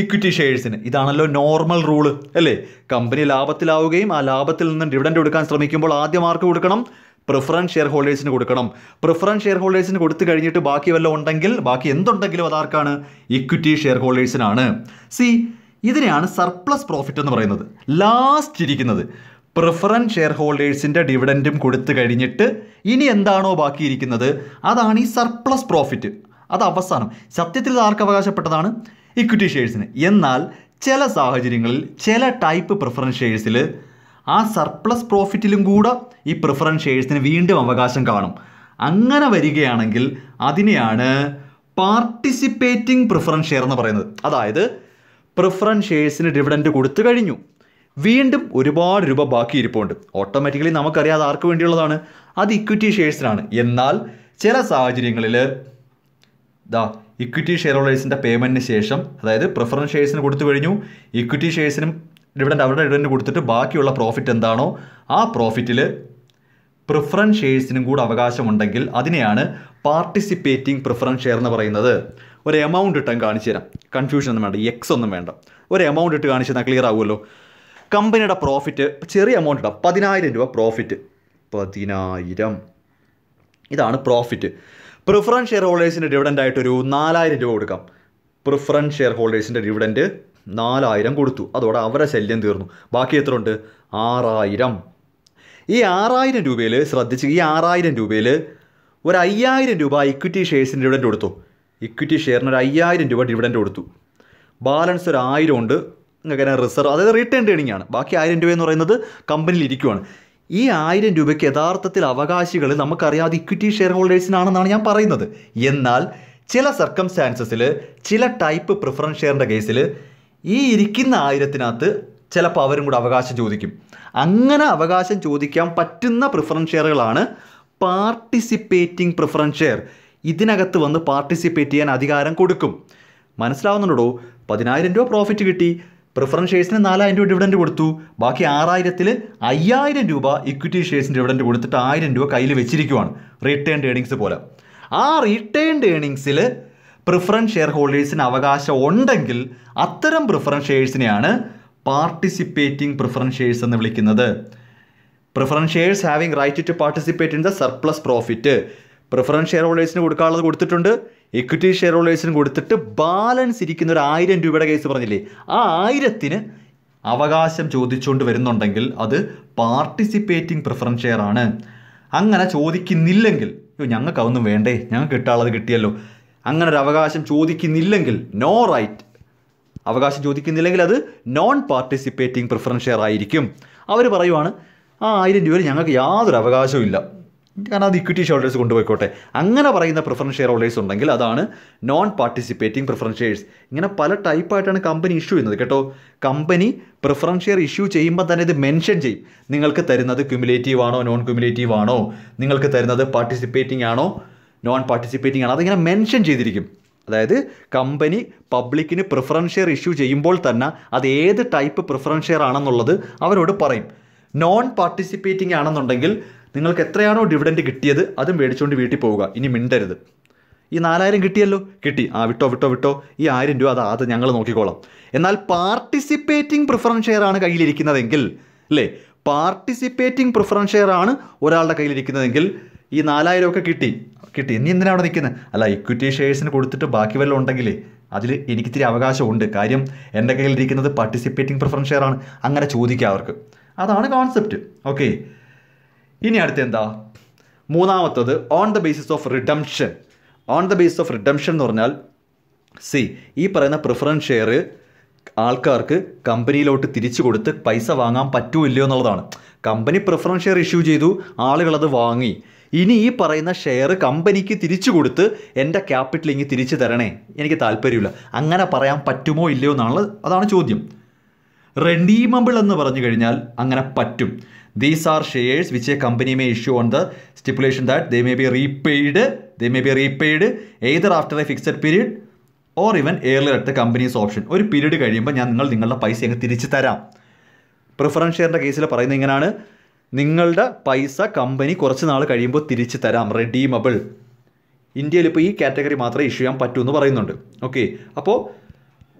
[SPEAKER 1] ഇക്വിറ്റി ഷെയർസിന് ഇതാണല്ലോ നോർമൽ റൂള് അല്ലേ കമ്പനി ലാഭത്തിലാവുകയും ആ ലാഭത്തിൽ നിന്ന് ഡിവിഡൻഡ് കൊടുക്കാൻ ശ്രമിക്കുമ്പോൾ ആദ്യം ആർക്ക് കൊടുക്കണം പ്രിഫറൻസ് ഷെയർ ഹോൾഡേഴ്സിന് കൊടുക്കണം പ്രിഫറൻസ് ഷെയർ ഹോൾഡേഴ്സിന് കൊടുത്തു കഴിഞ്ഞിട്ട് ബാക്കി വല്ലതും ഉണ്ടെങ്കിൽ ബാക്കി എന്തുണ്ടെങ്കിലും അതാർക്കാണ് ഇക്വിറ്റി ഷെയർ ഹോൾഡേഴ്സിനാണ് സി ഇതിനെയാണ് സർപ്ലസ് പ്രോഫിറ്റ് എന്ന് പറയുന്നത് ലാസ്റ്റ് ഇരിക്കുന്നത് പ്രിഫറൻസ് ഷെയർ ഹോൾഡേഴ്സിൻ്റെ ഡിവിഡൻറ്റും കൊടുത്തു കഴിഞ്ഞിട്ട് ഇനി എന്താണോ ബാക്കിയിരിക്കുന്നത് അതാണ് ഈ സർപ്ലസ് പ്രോഫിറ്റ് അത് അവസാനം സത്യത്തിൽ ആർക്ക് അവകാശപ്പെട്ടതാണ് ഇക്വിറ്റി ഷെയർസിന് എന്നാൽ ചില സാഹചര്യങ്ങളിൽ ചില ടൈപ്പ് പ്രിഫറൻസ് ഷെയർസിൽ ആ സർപ്ലസ് പ്രോഫിറ്റിലും കൂടെ ഈ പ്രിഫറൻസ് ഷെയർസിന് വീണ്ടും അവകാശം കാണും അങ്ങനെ വരികയാണെങ്കിൽ അതിനെയാണ് പാർട്ടിസിപ്പേറ്റിംഗ് പ്രിഫറൻസ് ഷെയർ എന്ന് പറയുന്നത് അതായത് പ്രിഫറൻസ് ഷെയർസിന് ഡിവിഡൻറ്റ് കൊടുത്തു കഴിഞ്ഞു വീണ്ടും ഒരുപാട് രൂപ ബാക്കി ഇരിപ്പുണ്ട് ഓട്ടോമാറ്റിക്കലി നമുക്കറിയാതെ ആർക്ക് വേണ്ടിയുള്ളതാണ് അത് ഇക്വിറ്റി ഷെയർസിനാണ് എന്നാൽ ചില സാഹചര്യങ്ങളിൽ ദാ ഇക്വിറ്റി ഷെയർ ഹോൾഡേഴ്സിൻ്റെ പേയ്മെൻറ്റിന് ശേഷം അതായത് പ്രിഫറൻസ് ഷെയർസിന് കൊടുത്തു കഴിഞ്ഞു ഇക്വിറ്റി ഷെയർസിനും ഡിവിഡൻറ്റ് അവരുടെ ഡിവിഡൻറ്റ് കൊടുത്തിട്ട് ബാക്കിയുള്ള പ്രോഫിറ്റ് എന്താണോ ആ പ്രോഫിറ്റിൽ പ്രിഫറൻസ് ഷെയർസിനും കൂടെ അവകാശമുണ്ടെങ്കിൽ അതിനെയാണ് പാർട്ടിസിപ്പേറ്റിംഗ് പ്രിഫറൻസ് ഷെയർ എന്ന് പറയുന്നത് ഒരു എമൗണ്ട് ഇട്ടാൽ കാണിച്ചു തരാം കൺഫ്യൂഷൻ ഒന്നും വേണ്ട എക്സ് ഒന്നും വേണ്ട ഒരു എമൗണ്ട് ഇട്ട് കാണിച്ചു തന്നാൽ ക്ലിയർ ആവുമല്ലോ കമ്പനിയുടെ പ്രോഫിറ്റ് ചെറിയ എമൗണ്ട് ഇടാം പതിനായിരം രൂപ പ്രോഫിറ്റ് പതിനായിരം ഇതാണ് പ്രോഫിറ്റ് പ്രിഫറൻസ് ഷെയർ ഹോൾഡേഴ്സിൻ്റെ ഒരു നാലായിരം രൂപ കൊടുക്കാം പ്രിഫറൻസ് ഷെയർ ഹോൾഡേഴ്സിൻ്റെ ഡിവിഡൻറ്റ് നാലായിരം കൊടുത്തു അതോടെ അവരെ ശല്യം തീർന്നു ബാക്കി എത്ര ഉണ്ട് ആറായിരം ഈ ആറായിരം രൂപയിൽ ശ്രദ്ധിച്ച് ഈ ആറായിരം രൂപയിൽ ഒരു അയ്യായിരം രൂപ ഇക്വിറ്റി ഷെയർസിന് ഡിവിഡൻ്റ് കൊടുത്തു ഇക്വിറ്റി ഷെയറിന് ഒരു അയ്യായിരം രൂപ ഡിവിഡൻ്റ് കൊടുത്തു ബാലൻസ് ഒരു ആയിരം ഉണ്ട് അങ്ങനെ റിസർവ് അതായത് റിട്ടേൺ ടേണിംഗ് ആണ് ബാക്കി ആയിരം രൂപ എന്ന് പറയുന്നത് കമ്പനിയിൽ ഇരിക്കുവാണ് ഈ ആയിരം രൂപയ്ക്ക് യഥാർത്ഥത്തിൽ അവകാശികൾ നമുക്കറിയാതെ ഇക്വിറ്റി ഷെയർ ഹോൾഡേഴ്സിനാണെന്നാണ് ഞാൻ പറയുന്നത് എന്നാൽ ചില സർക്കംസ്റ്റാൻസസിൽ ചില ടൈപ്പ് പ്രിഫറൻസ് ഷെയറിൻ്റെ കേസിൽ ഈ ഇരിക്കുന്ന ആയിരത്തിനകത്ത് ചിലപ്പോൾ അവരും കൂടെ അവകാശം ചോദിക്കും അങ്ങനെ അവകാശം ചോദിക്കാൻ പറ്റുന്ന പ്രിഫറൻസ് ഷെയറുകളാണ് പാർട്ടിസിപ്പേറ്റിംഗ് പ്രിഫറൻസ് ഷെയർ ഇതിനകത്ത് വന്ന് പാർട്ടിസിപ്പേറ്റ് ചെയ്യാൻ അധികാരം കൊടുക്കും മനസ്സിലാവുന്നുണ്ടോ പതിനായിരം രൂപ പ്രോഫിറ്റ് കിട്ടി പ്രിഫറൻസ് ഷെയർസിന് നാലായിരം രൂപ ഡിവിഡൻഡ് കൊടുത്തു ബാക്കി ആറായിരത്തിൽ അയ്യായിരം രൂപ ഇക്വിറ്റി ഷെയർസിന് ഡിവിഡൻഡ് കൊടുത്തിട്ട് ആയിരം രൂപ കയ്യിൽ വെച്ചിരിക്കുവാണ് റിട്ടേൺ ഏണിങ്സ് പോലെ ആ റീറ്റേൺ ഏണിങ്സിൽ പ്രിഫറൻസ് ഷെയർ ഹോൾഡേഴ്സിന് അവകാശം ഉണ്ടെങ്കിൽ അത്തരം പ്രിഫറൻസ് ഷെയർസിനെയാണ് പാർട്ടിസിപ്പേറ്റിംഗ് പ്രിഫറൻസ് ഷെയർസ് എന്ന് വിളിക്കുന്നത് preference shares having right to participate in the surplus profit preference share ഹോൾഡേഴ്സിന് കൊടുക്കാനുള്ളത് കൊടുത്തിട്ടുണ്ട് ഇക്വിറ്റി ഷെയർ ഹോൾഡേഴ്സിന് കൊടുത്തിട്ട് ബാലൻസ് ഇരിക്കുന്ന ഒരു ആയിരം രൂപയുടെ കേസ് പറഞ്ഞില്ലേ ആ ആയിരത്തിന് അവകാശം ചോദിച്ചുകൊണ്ട് വരുന്നുണ്ടെങ്കിൽ അത് പാർട്ടിസിപ്പേറ്റിംഗ് പ്രിഫറൻസ് ഷെയർ ആണ് അങ്ങനെ ചോദിക്കുന്നില്ലെങ്കിൽ ഞങ്ങൾക്ക് അതൊന്നും വേണ്ടേ ഞങ്ങൾക്ക് കിട്ടാനുള്ളത് കിട്ടിയല്ലോ അങ്ങനെ ഒരു അവകാശം ചോദിക്കുന്നില്ലെങ്കിൽ നോ റൈറ്റ് അവകാശം ചോദിക്കുന്നില്ലെങ്കിൽ അത് നോൺ പാർട്ടിസിപ്പേറ്റിംഗ് പ്രിഫറൻസ് ഷെയർ ആയിരിക്കും അവർ പറയുവാണ് ആ ആയിരം രൂപയിൽ ഞങ്ങൾക്ക് യാതൊരു അവകാശവും ഇല്ല കാരണം അത് ഇക്വിറ്റി ഷെയർ ഹോൾഡേഴ്സ് കൊണ്ടുപോയിക്കോട്ടെ അങ്ങനെ പറയുന്ന പ്രിഫറൻസ് ഷെയർ ഹോൾഡേഴ്സ് ഉണ്ടെങ്കിൽ അതാണ് നോൺ പാർട്ടിസിപ്പേറ്റിംഗ് പ്രിഫറൻസ് ഷെയർസ് ഇങ്ങനെ പല ടൈപ്പായിട്ടാണ് കമ്പനി ഇഷ്യൂ ചെയ്യുന്നത് കേട്ടോ കമ്പനി പ്രിഫറൻസ് ഷെയർ ഇഷ്യൂ ചെയ്യുമ്പോൾ തന്നെ ഇത് മെൻഷൻ ചെയ്യും നിങ്ങൾക്ക് തരുന്നത് ക്യുമുലേറ്റീവ് ആണോ നോൺ ക്യുമുലേറ്റീവ് ആണോ നിങ്ങൾക്ക് തരുന്നത് പാർട്ടിസിപ്പേറ്റിംഗ് ആണോ നോൺ പാർട്ടിസിപ്പേറ്റിംഗ് ആണ് അതിങ്ങനെ മെൻഷൻ ചെയ്തിരിക്കും അതായത് കമ്പനി പബ്ലിക്കിന് പ്രിഫറൻസ് ഷെയർ ഇഷ്യൂ ചെയ്യുമ്പോൾ തന്നെ അത് ഏത് ടൈപ്പ് പ്രിഫറൻസ് ഷെയർ ആണെന്നുള്ളത് അവരോട് പറയും നോൺ പാർട്ടിസിപ്പേറ്റിംഗ് ആണെന്നുണ്ടെങ്കിൽ നിങ്ങൾക്ക് എത്രയാണോ ഡിവിഡൻറ്റ് കിട്ടിയത് അതും മേടിച്ചുകൊണ്ട് വീട്ടിൽ പോവുക ഇനി മിണ്ടരുത് ഈ നാലായിരം കിട്ടിയല്ലോ കിട്ടി ആ വിട്ടോ വിട്ടോ വിട്ടോ ഈ ആയിരം രൂപ അത് അത് ഞങ്ങൾ നോക്കിക്കോളാം എന്നാൽ പാർട്ടിസിപ്പേറ്റിംഗ് പ്രിഫറൻസ് ഷെയർ ആണ് കയ്യിലിരിക്കുന്നതെങ്കിൽ അല്ലേ പാർട്ടിസിപ്പേറ്റിംഗ് പ്രിഫറൻസ് ഷെയർ ആണ് ഒരാളുടെ കയ്യിലിരിക്കുന്നതെങ്കിൽ ഈ നാലായിരമൊക്കെ കിട്ടി കിട്ടി ഇനി എന്തിനാണ് അവിടെ നിൽക്കുന്നത് അല്ല ഇക്വിറ്റി ഷെയർസിന് കൊടുത്തിട്ട് ബാക്കി വല്ലതും ഉണ്ടെങ്കിലേ അതിൽ എനിക്കിത്തിരി അവകാശമുണ്ട് കാര്യം എൻ്റെ ഇരിക്കുന്നത് പാർട്ടിസിപ്പേറ്റിംഗ് പ്രിഫറൻസ് ഷെയർ ആണ് അങ്ങനെ ചോദിക്കുക അവർക്ക് അതാണ് കോൺസെപ്റ്റ് ഓക്കെ ഇനി അടുത്ത എന്താ മൂന്നാമത്തത് on the basis of redemption on the basis of redemption എന്ന് പറഞ്ഞാൽ സി ഈ പറയുന്ന പ്രിഫറൻസ് ഷെയർ ആൾക്കാർക്ക് കമ്പനിയിലോട്ട് തിരിച്ചു കൊടുത്ത് പൈസ വാങ്ങാൻ പറ്റുമോ ഇല്ലയോ എന്നുള്ളതാണ് കമ്പനി പ്രിഫറൻസ് ഷെയർ ഇഷ്യൂ ചെയ്തു ആളുകളത് വാങ്ങി ഇനി ഈ പറയുന്ന ഷെയർ കമ്പനിക്ക് തിരിച്ചു കൊടുത്ത് എൻ്റെ ക്യാപിറ്റൽ ഇങ്ങ് തിരിച്ചു തരണേ എനിക്ക് താല്പര്യമില്ല അങ്ങനെ പറയാൻ പറ്റുമോ ഇല്ലയോ എന്നാണ് അതാണ് ചോദ്യം റെഡീമബിൾ എന്ന് പറഞ്ഞു കഴിഞ്ഞാൽ അങ്ങനെ പറ്റും these are shares which a company may issue on the stipulation that they may be repaid they may be repaid either after a fixed period or even early at company's option ഒരു period കഴിയുമ്പോൾ ഞാൻ നിങ്ങൾ നിങ്ങളുടെ പൈസ അങ്ങ് തിരിച്ചു തരാം preference ഷെയറിൻ്റെ കേസിൽ പറയുന്നത് ഇങ്ങനെയാണ് നിങ്ങളുടെ പൈസ കമ്പനി കുറച്ച് നാൾ കഴിയുമ്പോൾ തിരിച്ച് തരാം റെഡീമബിൾ ഇന്ത്യയിൽ ഇപ്പോൾ ഈ കാറ്റഗറി മാത്രമേ ഇഷ്യൂ ചെയ്യാൻ പറ്റൂ എന്ന് പറയുന്നുണ്ട് ഓക്കെ അപ്പോൾ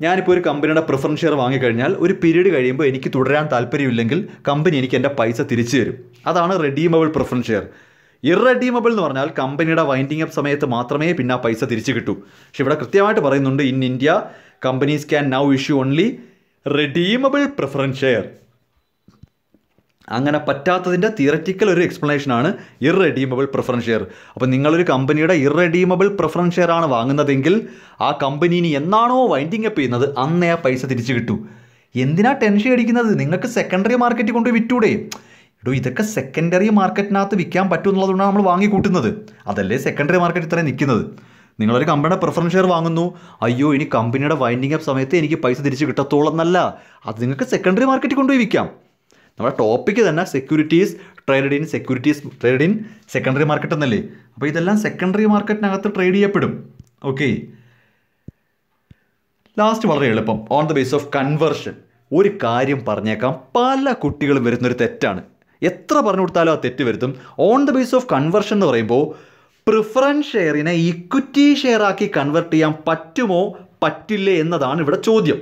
[SPEAKER 1] ഞാനിപ്പോൾ ഒരു കമ്പനിയുടെ പ്രിഫറൻസ് ഷെയർ വാങ്ങിക്കഴിഞ്ഞാൽ ഒരു പീരീഡ് കഴിയുമ്പോൾ എനിക്ക് തുടരാൻ താല്പര്യമില്ലെങ്കിൽ കമ്പനി എനിക്ക് എൻ്റെ പൈസ തിരിച്ചു തരും അതാണ് റെഡീമബിൾ പ്രിഫറൻസ് ഷെയർ ഇറഡീമബിൾ എന്ന് പറഞ്ഞാൽ കമ്പനിയുടെ വൈൻഡിങ് അപ്പ് സമയത്ത് മാത്രമേ പിന്നെ ആ പൈസ തിരിച്ചു കിട്ടൂ പക്ഷെ ഇവിടെ കൃത്യമായിട്ട് പറയുന്നുണ്ട് in India companies can now issue only redeemable preference share അങ്ങനെ പറ്റാത്തതിൻ്റെ തിയററ്റിക്കൽ ഒരു എക്സ്പ്ലനേഷനാണ് ഇറെഡീമബിൾ പ്രിഫറൻസ് ഷെയർ അപ്പോൾ നിങ്ങളൊരു കമ്പനിയുടെ ഇറെഡീമബിൾ പ്രിഫറൻസ് ഷെയർ ആണ് വാങ്ങുന്നതെങ്കിൽ ആ കമ്പനിന് എന്നാണോ വൈൻഡിങ് അപ്പ് ചെയ്യുന്നത് അന്നേ ആ പൈസ തിരിച്ചു കിട്ടു എന്തിനാ ടെൻഷൻ അടിക്കുന്നത് നിങ്ങൾക്ക് സെക്കൻഡറി മാർക്കറ്റിൽ കൊണ്ട് വിറ്റൂടെ എടോ ഇതൊക്കെ സെക്കൻഡറി മാർക്കറ്റിനകത്ത് വിൽക്കാൻ പറ്റും എന്നുള്ളതുകൊണ്ടാണ് നമ്മൾ വാങ്ങിക്കൂട്ടുന്നത് അതല്ലേ സെക്കൻഡറി മാർക്കറ്റ് ഇത്രയും നിൽക്കുന്നത് നിങ്ങളൊരു കമ്പനിയുടെ പ്രിഫറൻസ് ഷെയർ വാങ്ങുന്നു അയ്യോ ഇനി കമ്പനിയുടെ വൈൻഡിങ് അപ്പ് സമയത്ത് എനിക്ക് പൈസ തിരിച്ച് കിട്ടത്തോളം എന്നല്ല അത് നിങ്ങൾക്ക് സെക്കൻഡറി മാർക്കറ്റിൽ കൊണ്ടുപോയി വിൽക്കാം നമ്മുടെ ടോപ്പിക്ക് തന്നെ securities trade in securities trade in secondary market എന്നല്ലേ അപ്പോൾ ഇതെല്ലാം സെക്കൻഡറി മാർക്കറ്റിനകത്ത് ട്രേഡ് ചെയ്യപ്പെടും ഓക്കെ ലാസ്റ്റ് വളരെ എളുപ്പം on the base of conversion ഒരു കാര്യം പറഞ്ഞേക്കാം പല കുട്ടികളും വരുന്നൊരു തെറ്റാണ് എത്ര പറഞ്ഞു കൊടുത്താലും ആ തെറ്റ് വരുത്തും on the base of conversion എന്ന് പറയുമ്പോൾ പ്രിഫറൻസ് ഷെയറിനെ ഇക്വിറ്റി ഷെയറാക്കി കൺവേർട്ട് ചെയ്യാൻ പറ്റുമോ പറ്റില്ലേ എന്നതാണ് ഇവിടെ ചോദ്യം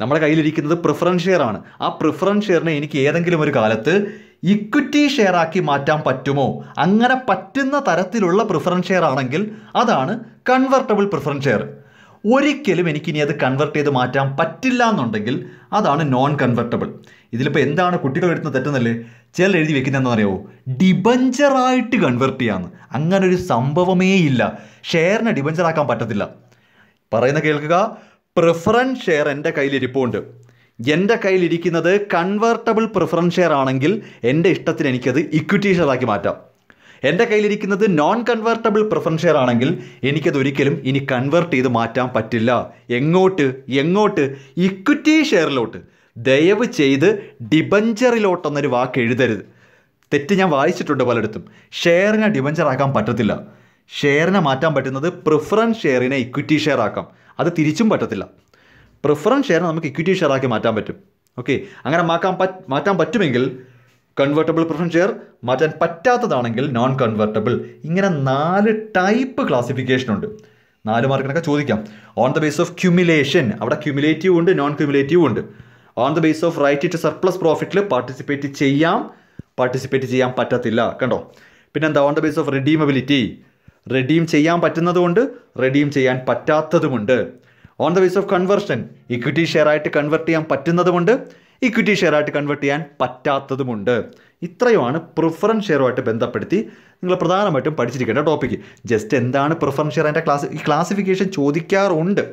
[SPEAKER 1] നമ്മുടെ കയ്യിലിരിക്കുന്നത് പ്രിഫറൻസ് ഷെയർ ആണ് ആ പ്രിഫറൻസ് ഷെയറിനെ എനിക്ക് ഏതെങ്കിലും ഒരു കാലത്ത് ഇക്വിറ്റി ഷെയർ ആക്കി മാറ്റാൻ പറ്റുമോ അങ്ങനെ പറ്റുന്ന തരത്തിലുള്ള പ്രിഫറൻസ് ഷെയർ ആണെങ്കിൽ അതാണ് കൺവെർട്ടബിൾ പ്രിഫറൻസ് ഷെയർ ഒരിക്കലും എനിക്കിനി അത് കൺവെർട്ട് ചെയ്ത് മാറ്റാൻ പറ്റില്ല എന്നുണ്ടെങ്കിൽ അതാണ് നോൺ കൺവെർട്ടബിൾ ഇതിലിപ്പോൾ എന്താണ് കുട്ടികൾ എഴുതുന്ന തെറ്റുന്നല്ലേ ചിലർ എഴുതി പറയുമോ ഡിബഞ്ചറായിട്ട് കൺവെർട്ട് ചെയ്യാമെന്ന് അങ്ങനെ ഒരു സംഭവമേ ഇല്ല ഷെയറിനെ ഡിബഞ്ചറാക്കാൻ പറ്റത്തില്ല പറയുന്ന കേൾക്കുക പ്രിഫറൻസ് ഷെയർ എൻ്റെ കയ്യിലിരിപ്പുണ്ട് എൻ്റെ കയ്യിലിരിക്കുന്നത് കൺവേർട്ടബിൾ പ്രിഫറൻസ് ഷെയർ ആണെങ്കിൽ എൻ്റെ ഇഷ്ടത്തിന് എനിക്കത് ഇക്വിറ്റി ഷെയറാക്കി മാറ്റാം എൻ്റെ കയ്യിലിരിക്കുന്നത് നോൺ കൺവേർട്ടബിൾ പ്രിഫറൻസ് ഷെയർ ആണെങ്കിൽ എനിക്കത് ഒരിക്കലും ഇനി കൺവേർട്ട് ചെയ്ത് മാറ്റാൻ പറ്റില്ല എങ്ങോട്ട് എങ്ങോട്ട് ഇക്വിറ്റി ഷെയറിലോട്ട് ദയവ് ചെയ്ത് ഡിബഞ്ചറിലോട്ട് എന്നൊരു വാക്ക് എഴുതരുത് തെറ്റ് ഞാൻ വായിച്ചിട്ടുണ്ട് പലയിടത്തും ഷെയറിനെ ഡിബഞ്ചറാക്കാൻ പറ്റത്തില്ല ഷെയറിനെ മാറ്റാൻ പറ്റുന്നത് പ്രിഫറൻസ് ഷെയറിനെ ഇക്വിറ്റി ഷെയർ ആക്കാം അത് തിരിച്ചും പറ്റത്തില്ല പ്രിഫറൻസ് ഷെയർ നമുക്ക് ഇക്വിറ്റി ഷെയറാക്കി മാറ്റാൻ പറ്റും ഓക്കെ അങ്ങനെ മാക്കാൻ മാറ്റാൻ പറ്റുമെങ്കിൽ കൺവേർട്ടബിൾ പ്രിഫറൻസ് ഷെയർ മാറ്റാൻ പറ്റാത്തതാണെങ്കിൽ നോൺ കൺവേർട്ടബിൾ ഇങ്ങനെ നാല് ടൈപ്പ് ക്ലാസിഫിക്കേഷൻ ഉണ്ട് നാല് മാർക്കിനൊക്കെ ചോദിക്കാം on the base of cumulation അവിടെ ക്യുമുലേറ്റീവ് ഉണ്ട് നോൺ ക്യുമുലേറ്റീവ് ഉണ്ട് on the base of right to surplus പ്രോഫിറ്റിൽ പാർട്ടിസിപ്പേറ്റ് ചെയ്യാം പാർട്ടിസിപ്പേറ്റ് ചെയ്യാൻ പറ്റത്തില്ല കണ്ടോ പിന്നെന്താ on the base of redeemability redeem ചെയ്യാൻ പറ്റുന്നതുകൊണ്ട് റെഡീം ചെയ്യാൻ പറ്റാത്തതുമുണ്ട് on the base of conversion equity share ആയിട്ട് കൺവെർട്ട് ചെയ്യാൻ പറ്റുന്നതുമുണ്ട് ഇക്വിറ്റി ഷെയർ ആയിട്ട് കൺവെർട്ട് ചെയ്യാൻ പറ്റാത്തതുമുണ്ട് ഇത്രയുമാണ് പ്രിഫറൻസ് ഷെയറുമായിട്ട് ബന്ധപ്പെടുത്തി നിങ്ങൾ പ്രധാനമായിട്ടും പഠിച്ചിരിക്കേണ്ട ടോപ്പിക്ക് ജസ്റ്റ് എന്താണ് പ്രിഫറൻസ് ഷെയർ അതിൻ്റെ ക്ലാസ് ഈ ക്ലാസിഫിക്കേഷൻ ചോദിക്കാറുണ്ട്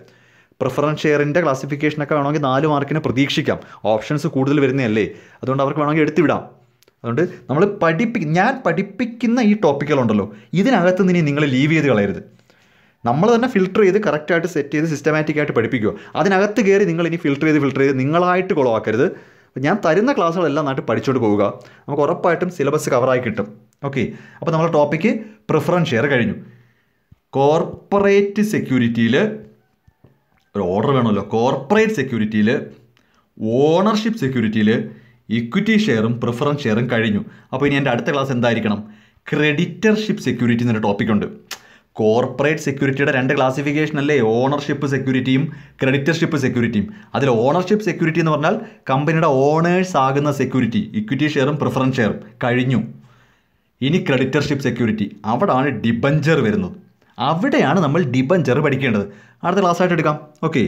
[SPEAKER 1] പ്രിഫറൻസ് ഷെയറിൻ്റെ ക്ലാസിഫിക്കേഷനൊക്കെ വേണമെങ്കിൽ നാല് മാർക്കിന് പ്രതീക്ഷിക്കാം ഓപ്ഷൻസ് കൂടുതൽ വരുന്നതല്ലേ അതുകൊണ്ട് അവർക്ക് വേണമെങ്കിൽ എടുത്തുവിടാം അതുകൊണ്ട് നമ്മൾ പഠിപ്പി ഞാൻ പഠിപ്പിക്കുന്ന ഈ ടോപ്പിക്കുകളുണ്ടല്ലോ ഇതിനകത്ത് നിന്ന് നിങ്ങൾ ലീവ് ചെയ്ത് കളയരുത് നമ്മൾ തന്നെ ഫിൽട്ടർ ചെയ്ത് കറക്റ്റായിട്ട് സെറ്റ് ചെയ്ത് സിസ്റ്റമാറ്റിക് ആയിട്ട് പഠിപ്പിക്കുക അതിനകത്ത് കയറി നിങ്ങൾ ഇനി ഫിൽട്ടർ ചെയ്ത് ഫിൽട്ടർ ചെയ്ത് നിങ്ങളായിട്ട് കുളവാക്കരുത് ഞാൻ തരുന്ന ക്ലാസ്സുകളെല്ലാം നന്നായിട്ട് പഠിച്ചുകൊണ്ട് പോവുക നമുക്ക് ഉറപ്പായിട്ടും സിലബസ് കവറായി കിട്ടും ഓക്കെ അപ്പോൾ നമ്മുടെ ടോപ്പിക്ക് പ്രിഫറൻസ് ഷെയർ കഴിഞ്ഞു കോർപ്പറേറ്റ് സെക്യൂരിറ്റിയിൽ ഒരു ഓർഡർ വേണമല്ലോ കോർപ്പറേറ്റ് സെക്യൂരിറ്റിയിൽ ഓണർഷിപ്പ് സെക്യൂരിറ്റിയിൽ ഇക്വിറ്റി ഷെയറും പ്രിഫറൻസ് ഷെയറും കഴിഞ്ഞു അപ്പോൾ ഇനി എൻ്റെ അടുത്ത ക്ലാസ് എന്തായിരിക്കണം ക്രെഡിറ്റർഷിപ്പ് സെക്യൂരിറ്റി എന്നൊരു ഉണ്ട് കോർപ്പറേറ്റ് സെക്യൂരിറ്റിയുടെ രണ്ട് ക്ലാസിഫിക്കേഷൻ അല്ലേ ഓണർഷിപ്പ് സെക്യൂരിറ്റിയും ക്രെഡിറ്റർഷിപ്പ് സെക്യൂരിറ്റിയും അതിൽ ഓണർഷിപ്പ് സെക്യൂരിറ്റി എന്ന് പറഞ്ഞാൽ കമ്പനിയുടെ ഓണേഴ്സ് ആകുന്ന സെക്യൂരിറ്റി ഇക്വിറ്റി ഷെയറും പ്രിഫറൻസ് ഷെയറും കഴിഞ്ഞു ഇനി ക്രെഡിറ്റർഷിപ്പ് സെക്യൂരിറ്റി ആണ് ഡിബഞ്ചർ വരുന്നത് അവിടെയാണ് നമ്മൾ ഡിബഞ്ചർ പഠിക്കേണ്ടത് അടുത്ത ക്ലാസ്സായിട്ട് എടുക്കാം ഓക്കെ